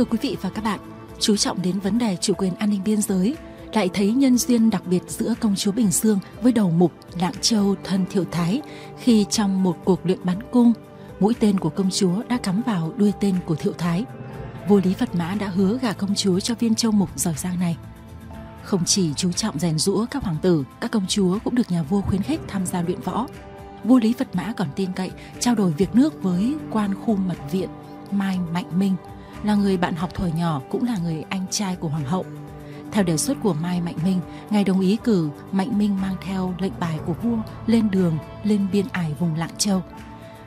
Thưa quý vị và các bạn, chú trọng đến vấn đề chủ quyền an ninh biên giới, lại thấy nhân duyên đặc biệt giữa công chúa Bình Dương với đầu mục Lạng Châu thân Thiệu Thái khi trong một cuộc luyện bắn cung, mũi tên của công chúa đã cắm vào đuôi tên của Thiệu Thái. Vua Lý Phật Mã đã hứa gả công chúa cho viên châu mục giỏi giang này. Không chỉ chú trọng rèn rũa các hoàng tử, các công chúa cũng được nhà vua khuyến khích tham gia luyện võ. Vua Lý Phật Mã còn tin cậy trao đổi việc nước với quan khu mật viện Mai Mạnh Minh – là người bạn học thời nhỏ cũng là người anh trai của hoàng hậu. Theo đề xuất của Mai Mạnh Minh, ngài đồng ý cử Mạnh Minh mang theo lệnh bài của vua lên đường lên biên ải vùng Lạng Châu.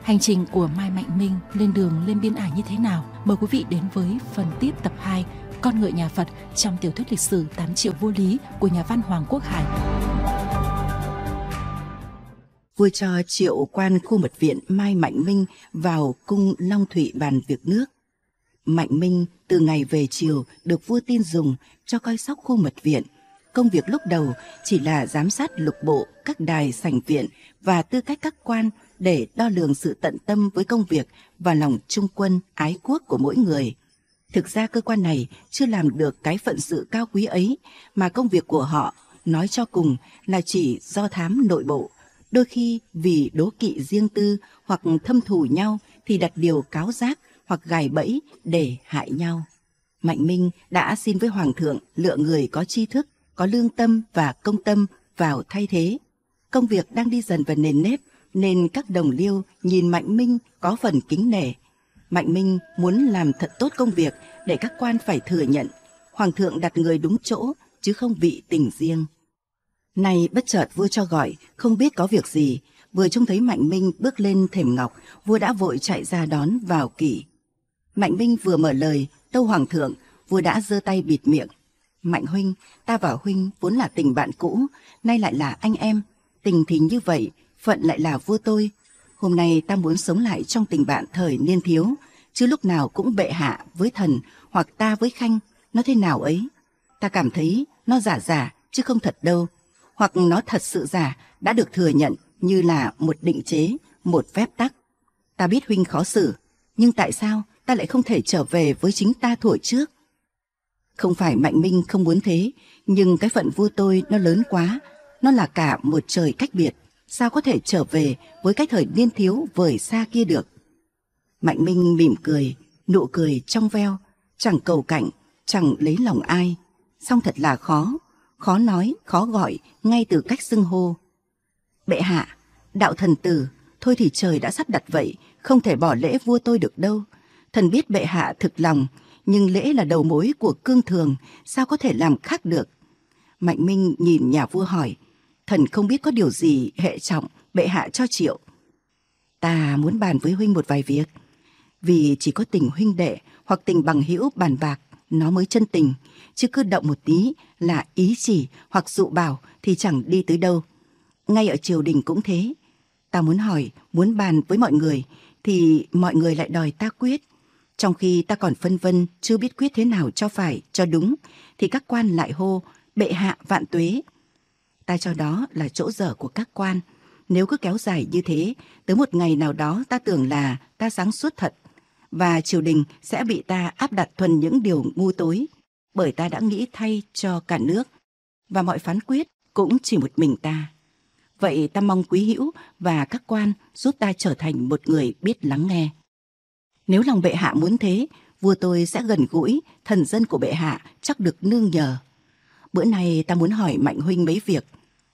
Hành trình của Mai Mạnh Minh lên đường lên biên ải như thế nào? Mời quý vị đến với phần tiếp tập 2 Con ngựa nhà Phật trong tiểu thuyết lịch sử 8 triệu vô lý của nhà văn Hoàng Quốc Hải. Vua cho triệu quan khu mật viện Mai Mạnh Minh vào cung Long Thụy bàn việc nước Mạnh Minh từ ngày về chiều được vua tin dùng cho coi sóc khu mật viện. Công việc lúc đầu chỉ là giám sát lục bộ, các đài, sảnh viện và tư cách các quan để đo lường sự tận tâm với công việc và lòng trung quân, ái quốc của mỗi người. Thực ra cơ quan này chưa làm được cái phận sự cao quý ấy mà công việc của họ nói cho cùng là chỉ do thám nội bộ. Đôi khi vì đố kỵ riêng tư hoặc thâm thủ nhau thì đặt điều cáo giác hoặc gài bẫy để hại nhau. Mạnh Minh đã xin với Hoàng thượng lựa người có tri thức, có lương tâm và công tâm vào thay thế. Công việc đang đi dần vào nền nếp nên các đồng liêu nhìn Mạnh Minh có phần kính nể. Mạnh Minh muốn làm thật tốt công việc để các quan phải thừa nhận. Hoàng thượng đặt người đúng chỗ chứ không vị tình riêng. Nay bất chợt vua cho gọi, không biết có việc gì. Vừa trông thấy Mạnh Minh bước lên thềm ngọc, vua đã vội chạy ra đón vào kỷ. Mạnh Minh vừa mở lời, Tâu Hoàng thượng vừa đã giơ tay bịt miệng. Mạnh huynh, ta và huynh vốn là tình bạn cũ, nay lại là anh em. Tình thì như vậy, phận lại là vua tôi. Hôm nay ta muốn sống lại trong tình bạn thời niên thiếu, chứ lúc nào cũng bệ hạ với thần hoặc ta với khanh, nó thế nào ấy. Ta cảm thấy nó giả giả chứ không thật đâu, hoặc nó thật sự giả đã được thừa nhận như là một định chế, một phép tắc. Ta biết huynh khó xử, nhưng tại sao ta lại không thể trở về với chính ta thuở trước. Không phải Mạnh Minh không muốn thế, nhưng cái phận vua tôi nó lớn quá, nó là cả một trời cách biệt, sao có thể trở về với cái thời niên thiếu vời xa kia được. Mạnh Minh mỉm cười, nụ cười trong veo, chẳng cầu cạnh, chẳng lấy lòng ai, song thật là khó, khó nói, khó gọi ngay từ cách xưng hô. Bệ hạ, đạo thần tử, thôi thì trời đã sắp đặt vậy, không thể bỏ lễ vua tôi được đâu, Thần biết bệ hạ thực lòng, nhưng lễ là đầu mối của cương thường, sao có thể làm khác được? Mạnh Minh nhìn nhà vua hỏi, thần không biết có điều gì hệ trọng bệ hạ cho triệu. Ta muốn bàn với huynh một vài việc, vì chỉ có tình huynh đệ hoặc tình bằng hữu bàn bạc nó mới chân tình, chứ cứ động một tí là ý chỉ hoặc dụ bảo thì chẳng đi tới đâu. Ngay ở triều đình cũng thế. Ta muốn hỏi, muốn bàn với mọi người thì mọi người lại đòi ta quyết. Trong khi ta còn phân vân chưa biết quyết thế nào cho phải, cho đúng, thì các quan lại hô bệ hạ vạn tuế. Ta cho đó là chỗ dở của các quan. Nếu cứ kéo dài như thế, tới một ngày nào đó ta tưởng là ta sáng suốt thật và triều đình sẽ bị ta áp đặt thuần những điều ngu tối bởi ta đã nghĩ thay cho cả nước và mọi phán quyết cũng chỉ một mình ta. Vậy ta mong quý hữu và các quan giúp ta trở thành một người biết lắng nghe. Nếu lòng bệ hạ muốn thế, vua tôi sẽ gần gũi, thần dân của bệ hạ chắc được nương nhờ. Bữa nay ta muốn hỏi Mạnh Huynh mấy việc,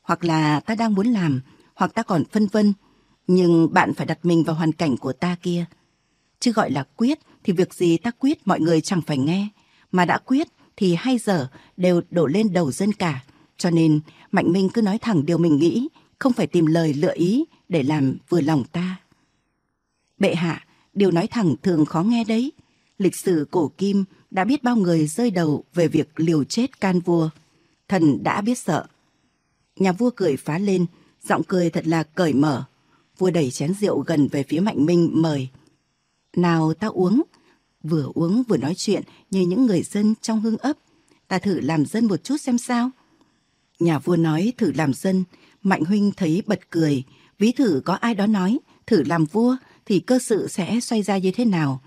hoặc là ta đang muốn làm, hoặc ta còn phân vân, nhưng bạn phải đặt mình vào hoàn cảnh của ta kia. Chứ gọi là quyết thì việc gì ta quyết mọi người chẳng phải nghe, mà đã quyết thì hay dở đều đổ lên đầu dân cả. Cho nên Mạnh Minh cứ nói thẳng điều mình nghĩ, không phải tìm lời lựa ý để làm vừa lòng ta. Bệ hạ, điều nói thẳng thường khó nghe đấy. Lịch sử cổ kim đã biết bao người rơi đầu về việc liều chết can vua. Thần đã biết sợ. Nhà vua cười phá lên, giọng cười thật là cởi mở. Vua đẩy chén rượu gần về phía Mạnh Minh mời. Nào ta uống. Vừa uống vừa nói chuyện như những người dân trong hương ấp. Ta thử làm dân một chút xem sao. Nhà vua nói thử làm dân. Mạnh Huynh thấy bật cười. Ví thử có ai đó nói thử làm vua thì cơ sự sẽ xoay ra như thế nào?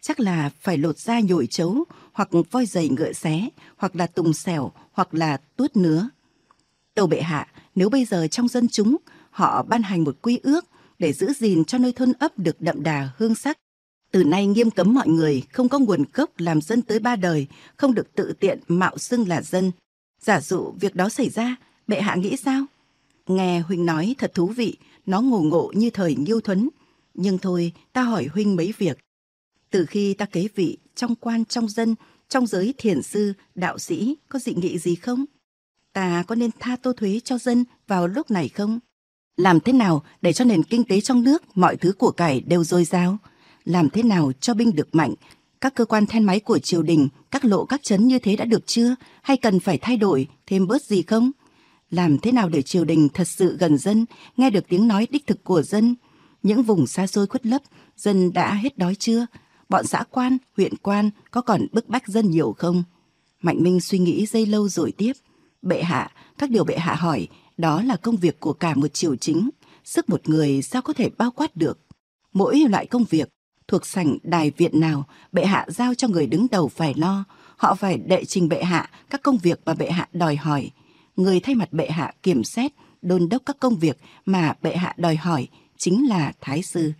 Chắc là phải lột da nhồi chấu, hoặc voi dày ngựa xé, hoặc là tùng xẻo, hoặc là tuốt nứa. Tâu bệ hạ, nếu bây giờ trong dân chúng, họ ban hành một quy ước để giữ gìn cho nơi thôn ấp được đậm đà hương sắc. Từ nay nghiêm cấm mọi người không có nguồn gốc làm dân tới ba đời, không được tự tiện mạo xưng là dân. Giả dụ việc đó xảy ra, bệ hạ nghĩ sao? Nghe huỳnh nói thật thú vị, nó ngổ ngộ như thời Nghiêu Thuấn, nhưng thôi, ta hỏi huynh mấy việc. Từ khi ta kế vị, trong quan, trong dân, trong giới thiền sư, đạo sĩ, có dị nghị gì không? Ta có nên tha tô thuế cho dân vào lúc này không? Làm thế nào để cho nền kinh tế trong nước mọi thứ của cải đều dồi dào? Làm thế nào cho binh được mạnh? Các cơ quan then máy của triều đình, các lộ các chấn như thế đã được chưa? Hay cần phải thay đổi, thêm bớt gì không? Làm thế nào để triều đình thật sự gần dân, nghe được tiếng nói đích thực của dân, những vùng xa xôi khuất lấp, dân đã hết đói chưa? Bọn xã quan, huyện quan có còn bức bách dân nhiều không? Mạnh Minh suy nghĩ dây lâu rồi tiếp. Bệ hạ, các điều bệ hạ hỏi, đó là công việc của cả một triều chính. Sức một người sao có thể bao quát được? Mỗi loại công việc thuộc sảnh đài viện nào bệ hạ giao cho người đứng đầu phải lo họ phải đệ trình bệ hạ các công việc mà bệ hạ đòi hỏi người thay mặt bệ hạ kiểm xét đôn đốc các công việc mà bệ hạ đòi hỏi chính là Thái Sư.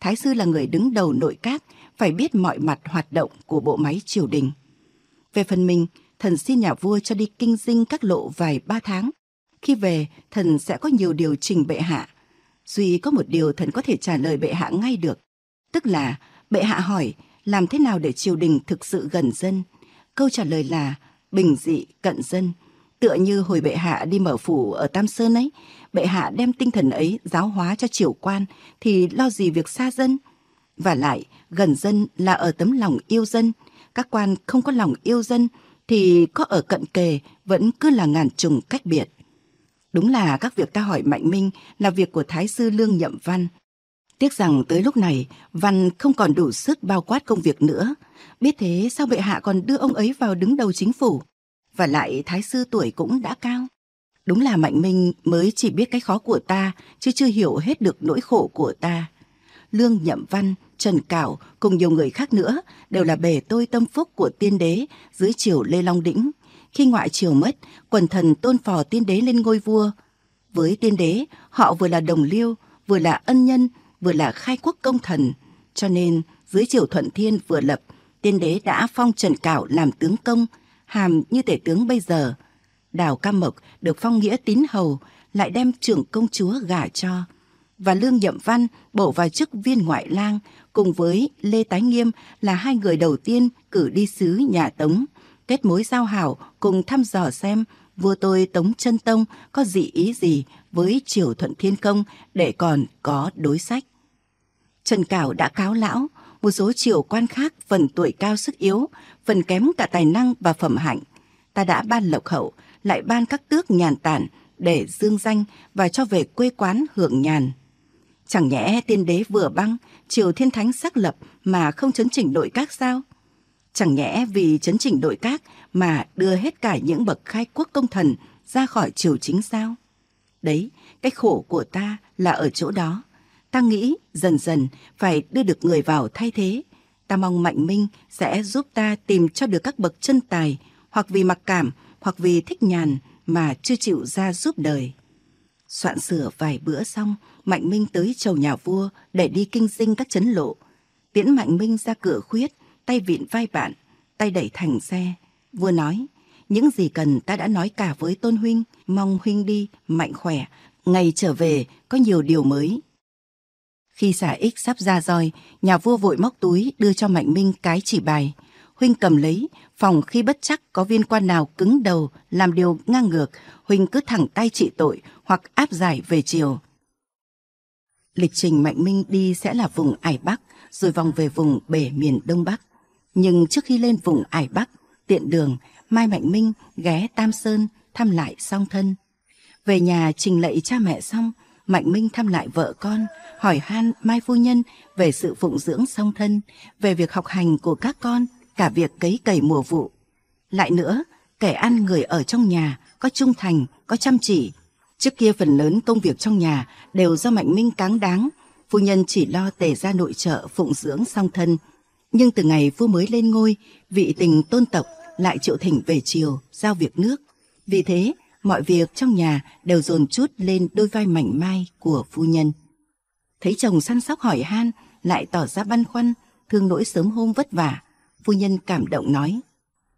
Thái Sư là người đứng đầu nội các, phải biết mọi mặt hoạt động của bộ máy triều đình. Về phần mình, thần xin nhà vua cho đi kinh dinh các lộ vài ba tháng. Khi về, thần sẽ có nhiều điều trình bệ hạ. Duy có một điều thần có thể trả lời bệ hạ ngay được. Tức là, bệ hạ hỏi làm thế nào để triều đình thực sự gần dân. Câu trả lời là bình dị cận dân, Tựa như hồi bệ hạ đi mở phủ ở Tam Sơn ấy, bệ hạ đem tinh thần ấy giáo hóa cho triều quan thì lo gì việc xa dân. Và lại, gần dân là ở tấm lòng yêu dân, các quan không có lòng yêu dân thì có ở cận kề vẫn cứ là ngàn trùng cách biệt. Đúng là các việc ta hỏi Mạnh Minh là việc của Thái sư Lương Nhậm Văn. Tiếc rằng tới lúc này, Văn không còn đủ sức bao quát công việc nữa. Biết thế sao bệ hạ còn đưa ông ấy vào đứng đầu chính phủ? và lại thái sư tuổi cũng đã cao. Đúng là Mạnh Minh mới chỉ biết cái khó của ta, chứ chưa hiểu hết được nỗi khổ của ta. Lương Nhậm Văn, Trần Cảo cùng nhiều người khác nữa đều là bề tôi tâm phúc của tiên đế dưới triều Lê Long Đĩnh. Khi ngoại triều mất, quần thần tôn phò tiên đế lên ngôi vua. Với tiên đế, họ vừa là đồng liêu, vừa là ân nhân, vừa là khai quốc công thần. Cho nên, dưới triều Thuận Thiên vừa lập, tiên đế đã phong Trần Cảo làm tướng công – hàm như tể tướng bây giờ. Đào Cam Mộc được phong nghĩa tín hầu, lại đem trưởng công chúa gả cho. Và Lương Nhậm Văn bổ vào chức viên ngoại lang, cùng với Lê Tái Nghiêm là hai người đầu tiên cử đi sứ nhà Tống, kết mối giao hảo cùng thăm dò xem vua tôi Tống Chân Tông có dị ý gì với triều Thuận Thiên Công để còn có đối sách. Trần Cảo đã cáo lão, một số triều quan khác phần tuổi cao sức yếu, phần kém cả tài năng và phẩm hạnh. Ta đã ban lộc hậu, lại ban các tước nhàn tản để dương danh và cho về quê quán hưởng nhàn. Chẳng nhẽ tiên đế vừa băng, triều thiên thánh xác lập mà không chấn chỉnh đội các sao? Chẳng nhẽ vì chấn chỉnh đội các mà đưa hết cả những bậc khai quốc công thần ra khỏi triều chính sao? Đấy, cái khổ của ta là ở chỗ đó. Ta nghĩ dần dần phải đưa được người vào thay thế. Ta mong Mạnh Minh sẽ giúp ta tìm cho được các bậc chân tài hoặc vì mặc cảm hoặc vì thích nhàn mà chưa chịu ra giúp đời. Soạn sửa vài bữa xong, Mạnh Minh tới chầu nhà vua để đi kinh dinh các chấn lộ. Tiễn Mạnh Minh ra cửa khuyết, tay vịn vai bạn, tay đẩy thành xe. Vua nói, những gì cần ta đã nói cả với Tôn Huynh, mong Huynh đi, mạnh khỏe, ngày trở về có nhiều điều mới. Khi xả ích sắp ra roi, nhà vua vội móc túi đưa cho Mạnh Minh cái chỉ bài. Huynh cầm lấy, phòng khi bất chắc có viên quan nào cứng đầu làm điều ngang ngược, Huynh cứ thẳng tay trị tội hoặc áp giải về chiều. Lịch trình Mạnh Minh đi sẽ là vùng Ải Bắc, rồi vòng về vùng bể miền Đông Bắc. Nhưng trước khi lên vùng Ải Bắc, tiện đường, Mai Mạnh Minh ghé Tam Sơn thăm lại song thân. Về nhà trình lạy cha mẹ xong, Mạnh Minh thăm lại vợ con, hỏi han Mai Phu Nhân về sự phụng dưỡng song thân, về việc học hành của các con, cả việc cấy cày mùa vụ. Lại nữa, kẻ ăn người ở trong nhà, có trung thành, có chăm chỉ. Trước kia phần lớn công việc trong nhà đều do Mạnh Minh cáng đáng, phu nhân chỉ lo tề ra nội trợ phụng dưỡng song thân. Nhưng từ ngày vua mới lên ngôi, vị tình tôn tộc lại triệu thỉnh về triều, giao việc nước. Vì thế, mọi việc trong nhà đều dồn chút lên đôi vai mảnh mai của phu nhân. Thấy chồng săn sóc hỏi han, lại tỏ ra băn khoăn, thương nỗi sớm hôm vất vả, phu nhân cảm động nói: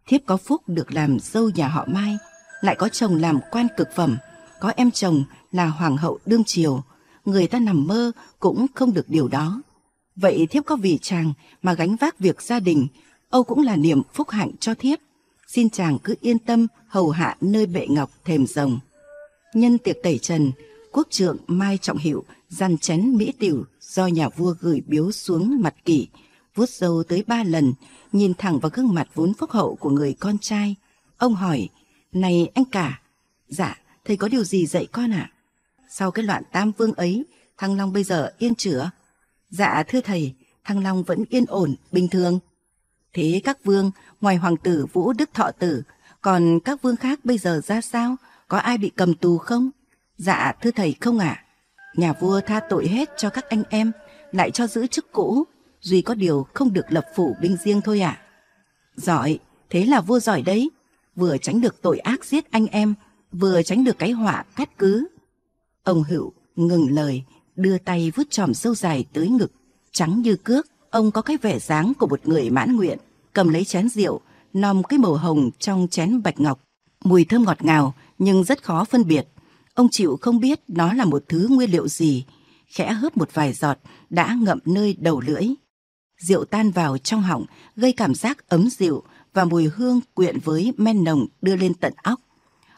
"Thiếp có phúc được làm dâu nhà họ Mai, lại có chồng làm quan cực phẩm, có em chồng là hoàng hậu đương triều, người ta nằm mơ cũng không được điều đó. Vậy thiếp có vì chàng mà gánh vác việc gia đình, Âu cũng là niềm phúc hạnh cho thiếp." xin chàng cứ yên tâm hầu hạ nơi bệ ngọc thềm rồng. Nhân tiệc tẩy trần, quốc trưởng Mai Trọng Hiệu dằn chén mỹ tiểu do nhà vua gửi biếu xuống mặt kỷ, vuốt râu tới ba lần, nhìn thẳng vào gương mặt vốn phúc hậu của người con trai. Ông hỏi, này anh cả, dạ, thầy có điều gì dạy con ạ? À? Sau cái loạn tam vương ấy, Thăng Long bây giờ yên chữa Dạ thưa thầy, Thăng Long vẫn yên ổn, bình thường. Thế các vương, ngoài hoàng tử Vũ Đức Thọ Tử, còn các vương khác bây giờ ra sao? Có ai bị cầm tù không? Dạ, thưa thầy không ạ. Nhà vua tha tội hết cho các anh em, lại cho giữ chức cũ, duy có điều không được lập phủ binh riêng thôi ạ. Giỏi, thế là vua giỏi đấy, vừa tránh được tội ác giết anh em, vừa tránh được cái họa cắt cứ. Ông Hữu ngừng lời, đưa tay vuốt tròm sâu dài tới ngực, trắng như cước. Ông có cái vẻ dáng của một người mãn nguyện, cầm lấy chén rượu, nom cái màu hồng trong chén bạch ngọc. Mùi thơm ngọt ngào nhưng rất khó phân biệt. Ông chịu không biết nó là một thứ nguyên liệu gì. Khẽ hớp một vài giọt đã ngậm nơi đầu lưỡi. Rượu tan vào trong họng gây cảm giác ấm dịu và mùi hương quyện với men nồng đưa lên tận óc.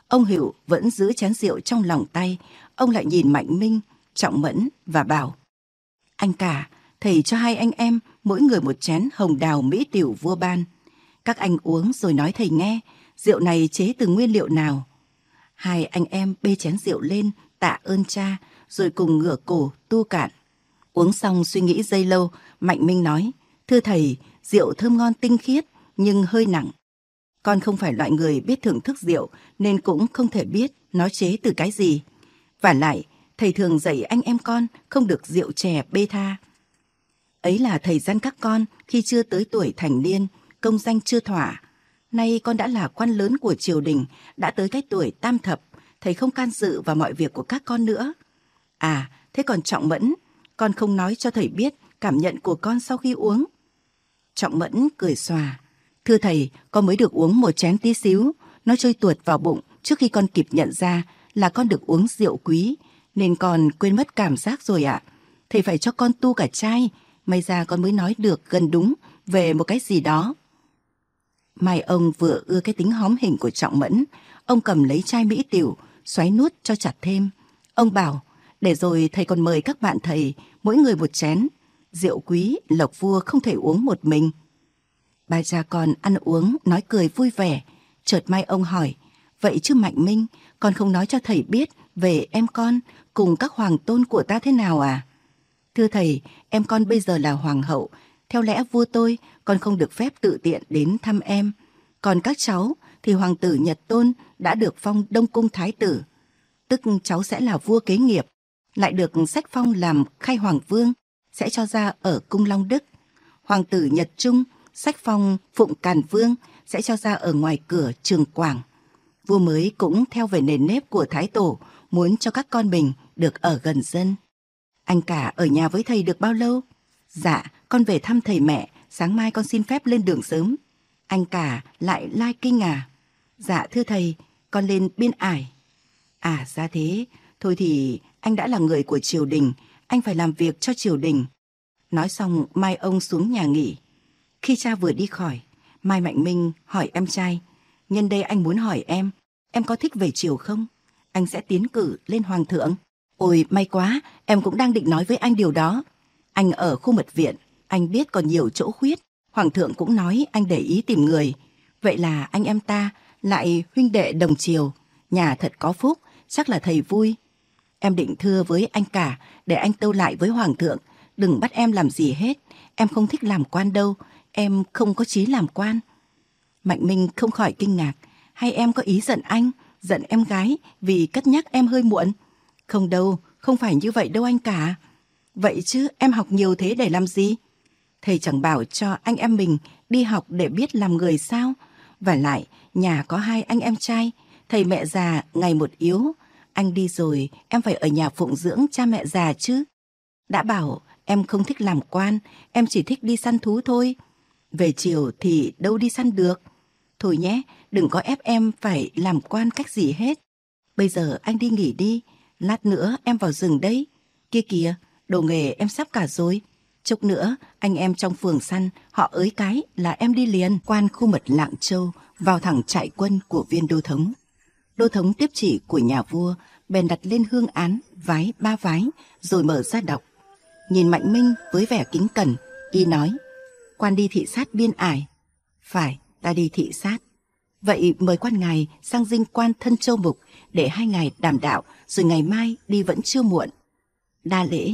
Ông hiểu vẫn giữ chén rượu trong lòng tay, ông lại nhìn Mạnh Minh, Trọng Mẫn và bảo. Anh cả, thầy cho hai anh em mỗi người một chén hồng đào mỹ tiểu vua ban. Các anh uống rồi nói thầy nghe, rượu này chế từ nguyên liệu nào. Hai anh em bê chén rượu lên, tạ ơn cha, rồi cùng ngửa cổ tu cạn. Uống xong suy nghĩ dây lâu, Mạnh Minh nói, thưa thầy, rượu thơm ngon tinh khiết, nhưng hơi nặng. Con không phải loại người biết thưởng thức rượu, nên cũng không thể biết nó chế từ cái gì. Và lại, thầy thường dạy anh em con không được rượu chè bê tha ấy là thời gian các con khi chưa tới tuổi thành niên công danh chưa thỏa nay con đã là quan lớn của triều đình đã tới cái tuổi tam thập thầy không can dự vào mọi việc của các con nữa à thế còn trọng mẫn con không nói cho thầy biết cảm nhận của con sau khi uống trọng mẫn cười xòa thưa thầy con mới được uống một chén tí xíu nó trôi tuột vào bụng trước khi con kịp nhận ra là con được uống rượu quý nên con quên mất cảm giác rồi ạ thầy phải cho con tu cả chai may ra con mới nói được gần đúng về một cái gì đó. Mai ông vừa ưa cái tính hóm hình của Trọng Mẫn, ông cầm lấy chai mỹ tiểu, xoáy nuốt cho chặt thêm. Ông bảo, để rồi thầy còn mời các bạn thầy, mỗi người một chén. Rượu quý, lộc vua không thể uống một mình. Ba cha con ăn uống, nói cười vui vẻ. Chợt mai ông hỏi, vậy chứ Mạnh Minh, con không nói cho thầy biết về em con cùng các hoàng tôn của ta thế nào à? Thưa thầy, em con bây giờ là hoàng hậu, theo lẽ vua tôi con không được phép tự tiện đến thăm em. Còn các cháu thì hoàng tử Nhật Tôn đã được phong Đông Cung Thái Tử. Tức cháu sẽ là vua kế nghiệp, lại được sách phong làm khai hoàng vương, sẽ cho ra ở Cung Long Đức. Hoàng tử Nhật Trung, sách phong Phụng Càn Vương, sẽ cho ra ở ngoài cửa Trường Quảng. Vua mới cũng theo về nền nếp của Thái Tổ, muốn cho các con mình được ở gần dân. Anh cả ở nhà với thầy được bao lâu? Dạ, con về thăm thầy mẹ, sáng mai con xin phép lên đường sớm. Anh cả lại lai like kinh à? Dạ thưa thầy, con lên biên ải. À ra thế, thôi thì anh đã là người của triều đình, anh phải làm việc cho triều đình. Nói xong mai ông xuống nhà nghỉ. Khi cha vừa đi khỏi, Mai Mạnh Minh hỏi em trai. Nhân đây anh muốn hỏi em, em có thích về triều không? Anh sẽ tiến cử lên hoàng thượng. Ôi, may quá, em cũng đang định nói với anh điều đó. Anh ở khu mật viện, anh biết còn nhiều chỗ khuyết. Hoàng thượng cũng nói anh để ý tìm người. Vậy là anh em ta lại huynh đệ đồng chiều. Nhà thật có phúc, chắc là thầy vui. Em định thưa với anh cả để anh tâu lại với Hoàng thượng. Đừng bắt em làm gì hết. Em không thích làm quan đâu. Em không có chí làm quan. Mạnh Minh không khỏi kinh ngạc. Hay em có ý giận anh, giận em gái vì cất nhắc em hơi muộn? Không đâu, không phải như vậy đâu anh cả. Vậy chứ em học nhiều thế để làm gì? Thầy chẳng bảo cho anh em mình đi học để biết làm người sao? Và lại, nhà có hai anh em trai, thầy mẹ già ngày một yếu. Anh đi rồi, em phải ở nhà phụng dưỡng cha mẹ già chứ. Đã bảo em không thích làm quan, em chỉ thích đi săn thú thôi. Về chiều thì đâu đi săn được. Thôi nhé, đừng có ép em phải làm quan cách gì hết. Bây giờ anh đi nghỉ đi, Lát nữa em vào rừng đấy. Kia kìa, đồ nghề em sắp cả rồi. Chút nữa, anh em trong phường săn, họ ới cái là em đi liền quan khu mật Lạng Châu vào thẳng trại quân của viên đô thống. Đô thống tiếp chỉ của nhà vua, bèn đặt lên hương án, vái ba vái, rồi mở ra đọc. Nhìn Mạnh Minh với vẻ kính cẩn, y nói, quan đi thị sát biên ải. Phải, ta đi thị sát. Vậy mời quan ngài sang dinh quan thân châu mục để hai ngày đảm đạo rồi ngày mai đi vẫn chưa muộn. Đa lễ,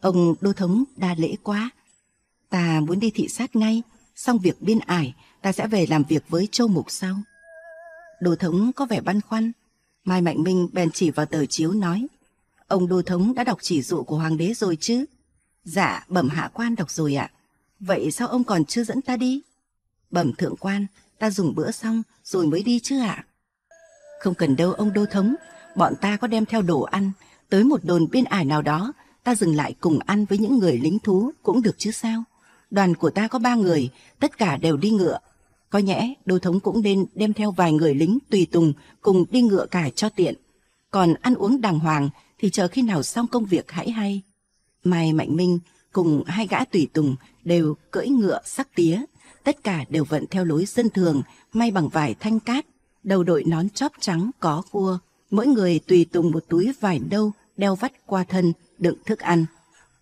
ông đô thống đa lễ quá. Ta muốn đi thị sát ngay, xong việc biên ải ta sẽ về làm việc với châu mục sau. Đô thống có vẻ băn khoăn, Mai Mạnh Minh bèn chỉ vào tờ chiếu nói. Ông đô thống đã đọc chỉ dụ của hoàng đế rồi chứ? Dạ, bẩm hạ quan đọc rồi ạ. À. Vậy sao ông còn chưa dẫn ta đi? Bẩm thượng quan, ta dùng bữa xong rồi mới đi chứ ạ. À? Không cần đâu ông đô thống, bọn ta có đem theo đồ ăn, tới một đồn biên ải nào đó, ta dừng lại cùng ăn với những người lính thú cũng được chứ sao. Đoàn của ta có ba người, tất cả đều đi ngựa. Có nhẽ đô thống cũng nên đem theo vài người lính tùy tùng cùng đi ngựa cả cho tiện. Còn ăn uống đàng hoàng thì chờ khi nào xong công việc hãy hay. Mai Mạnh Minh cùng hai gã tùy tùng đều cưỡi ngựa sắc tía tất cả đều vận theo lối dân thường, may bằng vải thanh cát, đầu đội nón chóp trắng có cua, mỗi người tùy tùng một túi vải đâu đeo vắt qua thân, đựng thức ăn.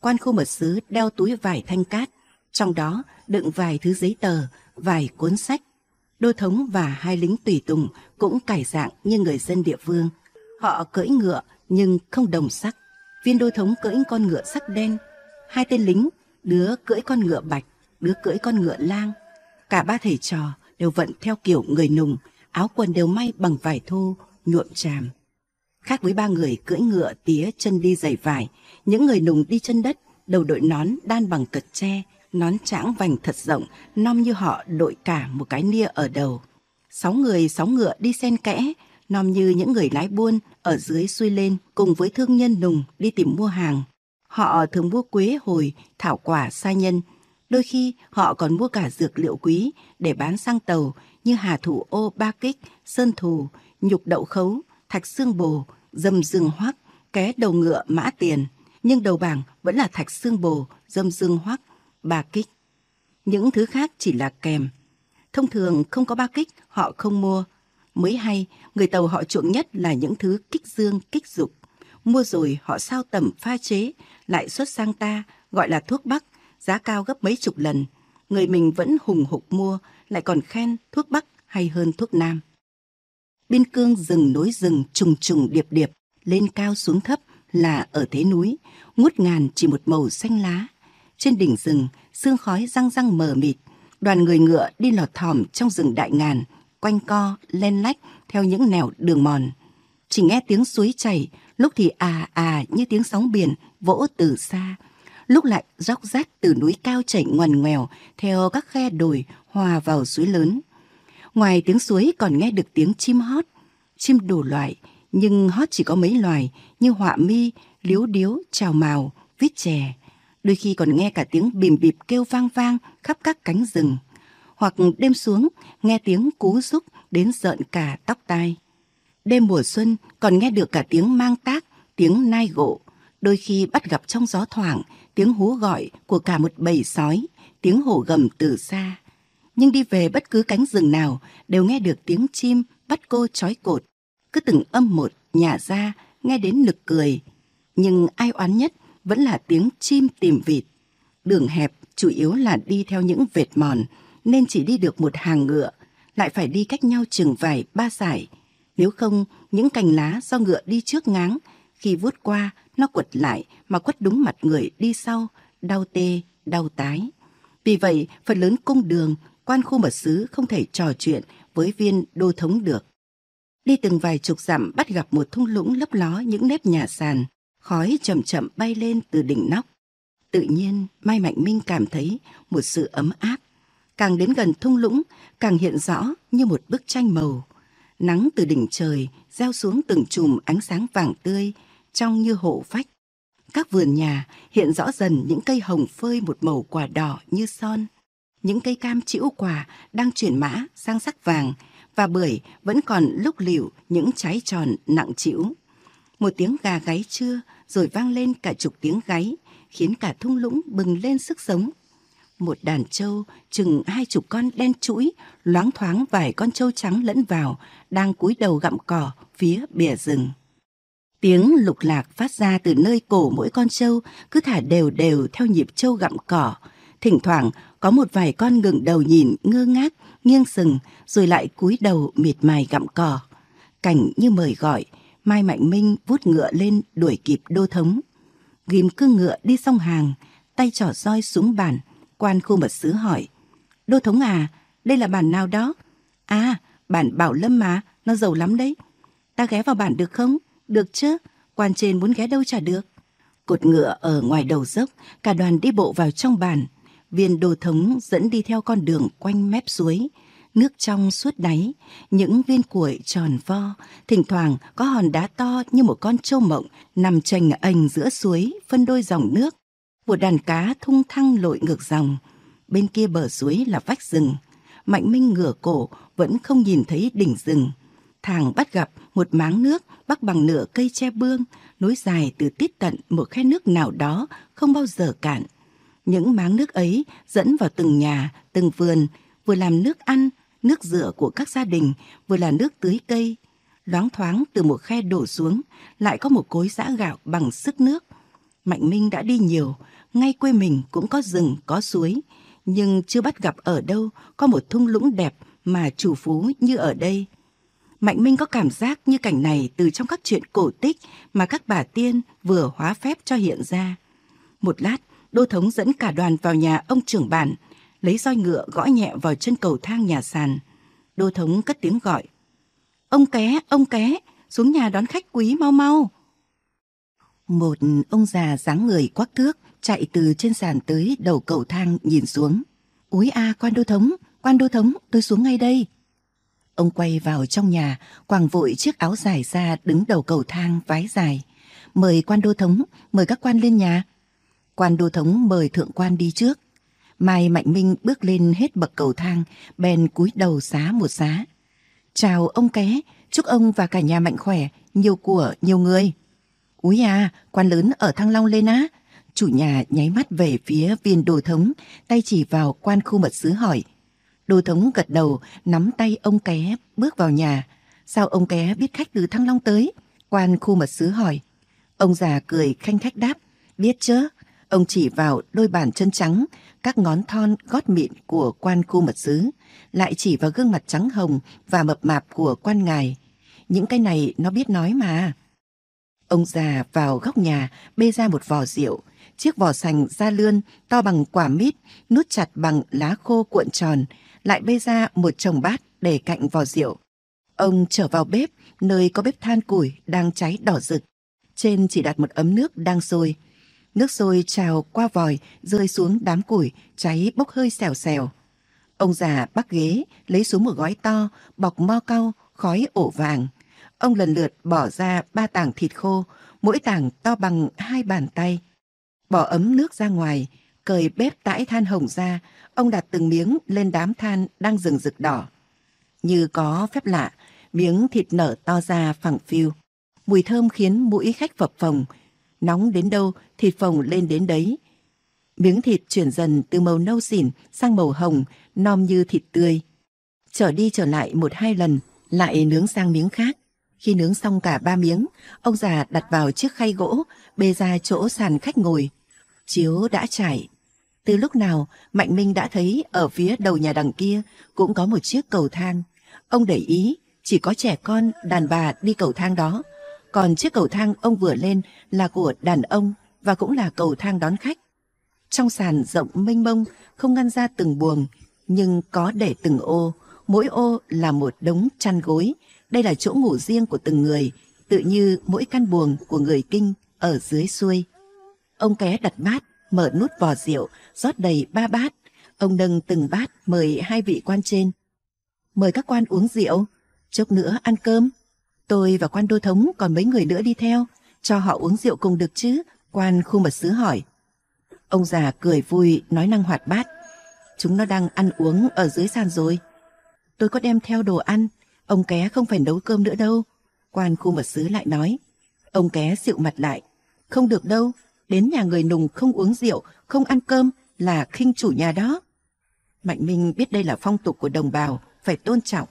Quan khu mật sứ đeo túi vải thanh cát, trong đó đựng vài thứ giấy tờ, vài cuốn sách. Đô thống và hai lính tùy tùng cũng cải dạng như người dân địa phương. Họ cưỡi ngựa nhưng không đồng sắc. Viên đô thống cưỡi con ngựa sắc đen, hai tên lính, đứa cưỡi con ngựa bạch, đứa cưỡi con ngựa lang Cả ba thầy trò đều vận theo kiểu người nùng, áo quần đều may bằng vải thô, nhuộm tràm. Khác với ba người cưỡi ngựa tía chân đi giày vải, những người nùng đi chân đất, đầu đội nón đan bằng cật tre, nón trãng vành thật rộng, nom như họ đội cả một cái nia ở đầu. Sáu người sáu ngựa đi sen kẽ, nom như những người lái buôn ở dưới xuôi lên cùng với thương nhân nùng đi tìm mua hàng. Họ thường mua quế hồi, thảo quả sa nhân, Đôi khi họ còn mua cả dược liệu quý để bán sang tàu như hà thủ ô ba kích, sơn thù, nhục đậu khấu, thạch xương bồ, dâm dương hoắc, ké đầu ngựa mã tiền. Nhưng đầu bảng vẫn là thạch xương bồ, dâm dương hoắc, ba kích. Những thứ khác chỉ là kèm. Thông thường không có ba kích, họ không mua. Mới hay, người tàu họ chuộng nhất là những thứ kích dương, kích dục. Mua rồi họ sao tẩm pha chế, lại xuất sang ta, gọi là thuốc bắc giá cao gấp mấy chục lần, người mình vẫn hùng hục mua, lại còn khen thuốc Bắc hay hơn thuốc Nam. Biên cương rừng nối rừng trùng trùng điệp điệp, lên cao xuống thấp là ở thế núi, ngút ngàn chỉ một màu xanh lá. Trên đỉnh rừng, sương khói răng răng mờ mịt, đoàn người ngựa đi lọt thỏm trong rừng đại ngàn, quanh co, len lách theo những nẻo đường mòn. Chỉ nghe tiếng suối chảy, lúc thì à à như tiếng sóng biển vỗ từ xa, lúc lại róc rách từ ừ. núi cao chảy ngoằn ngoèo theo các khe đồi hòa vào suối lớn. Ngoài tiếng suối còn nghe được tiếng chim hót, chim đủ loại, nhưng hót chỉ có mấy loài như họa mi, liếu điếu, trào màu, vít chè. Đôi khi còn nghe cả tiếng bìm bịp kêu vang vang khắp các cánh rừng. Hoặc đêm xuống, nghe tiếng cú rúc đến giận cả tóc tai. Đêm mùa xuân còn nghe được cả tiếng mang tác, tiếng nai gỗ Đôi khi bắt gặp trong gió thoảng tiếng hú gọi của cả một bầy sói, tiếng hổ gầm từ xa. Nhưng đi về bất cứ cánh rừng nào đều nghe được tiếng chim bắt cô trói cột, cứ từng âm một nhả ra nghe đến nực cười. Nhưng ai oán nhất vẫn là tiếng chim tìm vịt. Đường hẹp chủ yếu là đi theo những vệt mòn nên chỉ đi được một hàng ngựa, lại phải đi cách nhau chừng vài ba sải. Nếu không, những cành lá do ngựa đi trước ngáng khi vuốt qua, nó quật lại mà quất đúng mặt người đi sau, đau tê, đau tái. Vì vậy, phần lớn cung đường, quan khu mật sứ không thể trò chuyện với viên đô thống được. Đi từng vài chục dặm bắt gặp một thung lũng lấp ló những nếp nhà sàn, khói chậm chậm bay lên từ đỉnh nóc. Tự nhiên, Mai Mạnh Minh cảm thấy một sự ấm áp. Càng đến gần thung lũng, càng hiện rõ như một bức tranh màu. Nắng từ đỉnh trời gieo xuống từng chùm ánh sáng vàng tươi, trong như hổ phách. Các vườn nhà hiện rõ dần những cây hồng phơi một màu quả đỏ như son. Những cây cam chĩu quả đang chuyển mã sang sắc vàng và bưởi vẫn còn lúc lỉu những trái tròn nặng chịu. Một tiếng gà gáy trưa rồi vang lên cả chục tiếng gáy, khiến cả thung lũng bừng lên sức sống. Một đàn trâu chừng hai chục con đen chuỗi, loáng thoáng vài con trâu trắng lẫn vào, đang cúi đầu gặm cỏ phía bìa rừng. Tiếng lục lạc phát ra từ nơi cổ mỗi con trâu cứ thả đều đều theo nhịp trâu gặm cỏ. Thỉnh thoảng có một vài con ngừng đầu nhìn ngơ ngác, nghiêng sừng rồi lại cúi đầu miệt mài gặm cỏ. Cảnh như mời gọi, Mai Mạnh Minh vút ngựa lên đuổi kịp đô thống. Ghim cương ngựa đi xong hàng, tay trỏ roi xuống bản quan khu mật sứ hỏi. Đô thống à, đây là bản nào đó? À, bản Bảo Lâm mà, nó giàu lắm đấy. Ta ghé vào bản được không? Được chứ, quan trên muốn ghé đâu chả được. Cột ngựa ở ngoài đầu dốc, cả đoàn đi bộ vào trong bản. Viên đồ thống dẫn đi theo con đường quanh mép suối. Nước trong suốt đáy, những viên củi tròn vo, thỉnh thoảng có hòn đá to như một con trâu mộng nằm chành ảnh giữa suối, phân đôi dòng nước. Một đàn cá thung thăng lội ngược dòng. Bên kia bờ suối là vách rừng. Mạnh Minh ngửa cổ vẫn không nhìn thấy đỉnh rừng. Thàng bắt gặp một máng nước bắc bằng nửa cây tre bương, nối dài từ tít tận một khe nước nào đó không bao giờ cạn. Những máng nước ấy dẫn vào từng nhà, từng vườn, vừa làm nước ăn, nước rửa của các gia đình, vừa là nước tưới cây. Loáng thoáng từ một khe đổ xuống, lại có một cối giã gạo bằng sức nước. Mạnh Minh đã đi nhiều, ngay quê mình cũng có rừng, có suối, nhưng chưa bắt gặp ở đâu có một thung lũng đẹp mà chủ phú như ở đây. Mạnh Minh có cảm giác như cảnh này từ trong các chuyện cổ tích mà các bà tiên vừa hóa phép cho hiện ra. Một lát, đô thống dẫn cả đoàn vào nhà ông trưởng bản, lấy roi ngựa gõ nhẹ vào chân cầu thang nhà sàn. Đô thống cất tiếng gọi. Ông ké, ông ké, xuống nhà đón khách quý mau mau. Một ông già dáng người quắc thước chạy từ trên sàn tới đầu cầu thang nhìn xuống. Úi a à, quan đô thống, quan đô thống, tôi xuống ngay đây. Ông quay vào trong nhà, quàng vội chiếc áo dài ra đứng đầu cầu thang vái dài. Mời quan đô thống, mời các quan lên nhà. Quan đô thống mời thượng quan đi trước. Mai Mạnh Minh bước lên hết bậc cầu thang, bèn cúi đầu xá một xá. Chào ông ké, chúc ông và cả nhà mạnh khỏe, nhiều của, nhiều người. Úi à, quan lớn ở Thăng Long lên á. Chủ nhà nháy mắt về phía viên đồ thống, tay chỉ vào quan khu mật sứ hỏi – Đô thống gật đầu, nắm tay ông ké, bước vào nhà. Sao ông ké biết khách từ Thăng Long tới? Quan khu mật sứ hỏi. Ông già cười khanh khách đáp. Biết chứ, ông chỉ vào đôi bàn chân trắng, các ngón thon gót mịn của quan khu mật sứ, lại chỉ vào gương mặt trắng hồng và mập mạp của quan ngài. Những cái này nó biết nói mà. Ông già vào góc nhà bê ra một vò rượu, chiếc vỏ sành da lươn to bằng quả mít, nút chặt bằng lá khô cuộn tròn, lại bê ra một chồng bát để cạnh vò rượu. Ông trở vào bếp, nơi có bếp than củi đang cháy đỏ rực. Trên chỉ đặt một ấm nước đang sôi. Nước sôi trào qua vòi, rơi xuống đám củi, cháy bốc hơi xèo xèo. Ông già bắt ghế, lấy xuống một gói to, bọc mo cau, khói ổ vàng. Ông lần lượt bỏ ra ba tảng thịt khô, mỗi tảng to bằng hai bàn tay. Bỏ ấm nước ra ngoài, cởi bếp tải than hồng ra, ông đặt từng miếng lên đám than đang rừng rực đỏ. Như có phép lạ, miếng thịt nở to ra phẳng phiu. Mùi thơm khiến mũi khách phập phồng. Nóng đến đâu, thịt phồng lên đến đấy. Miếng thịt chuyển dần từ màu nâu xỉn sang màu hồng, nom như thịt tươi. Trở đi trở lại một hai lần, lại nướng sang miếng khác. Khi nướng xong cả ba miếng, ông già đặt vào chiếc khay gỗ, bê ra chỗ sàn khách ngồi. Chiếu đã trải, từ lúc nào, Mạnh Minh đã thấy ở phía đầu nhà đằng kia cũng có một chiếc cầu thang. Ông để ý, chỉ có trẻ con, đàn bà đi cầu thang đó. Còn chiếc cầu thang ông vừa lên là của đàn ông và cũng là cầu thang đón khách. Trong sàn rộng mênh mông, không ngăn ra từng buồng, nhưng có để từng ô. Mỗi ô là một đống chăn gối. Đây là chỗ ngủ riêng của từng người, tự như mỗi căn buồng của người kinh ở dưới xuôi. Ông ké đặt bát, mở nút vò rượu, rót đầy ba bát. Ông nâng từng bát mời hai vị quan trên. Mời các quan uống rượu, chốc nữa ăn cơm. Tôi và quan đô thống còn mấy người nữa đi theo, cho họ uống rượu cùng được chứ, quan khu mật sứ hỏi. Ông già cười vui, nói năng hoạt bát. Chúng nó đang ăn uống ở dưới sàn rồi. Tôi có đem theo đồ ăn, ông ké không phải nấu cơm nữa đâu. Quan khu mật sứ lại nói. Ông ké xịu mặt lại. Không được đâu, đến nhà người nùng không uống rượu, không ăn cơm là khinh chủ nhà đó. Mạnh Minh biết đây là phong tục của đồng bào, phải tôn trọng.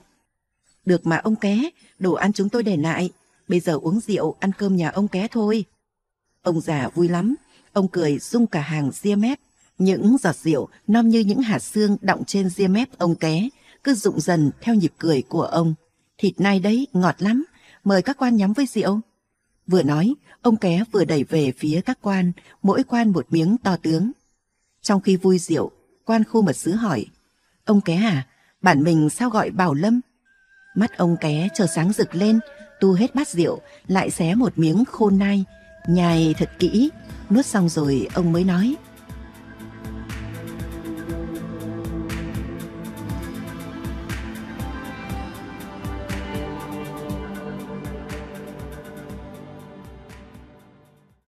Được mà ông ké, đồ ăn chúng tôi để lại, bây giờ uống rượu, ăn cơm nhà ông ké thôi. Ông già vui lắm, ông cười rung cả hàng ria mép. Những giọt rượu non như những hạt xương đọng trên ria mép ông ké, cứ rụng dần theo nhịp cười của ông. Thịt nay đấy, ngọt lắm, mời các quan nhắm với rượu. Vừa nói, ông ké vừa đẩy về phía các quan, mỗi quan một miếng to tướng. Trong khi vui rượu, quan khu mật sứ hỏi, ông ké à, bản mình sao gọi bảo lâm? Mắt ông ké chờ sáng rực lên, tu hết bát rượu, lại xé một miếng khô nai, nhai thật kỹ, nuốt xong rồi ông mới nói.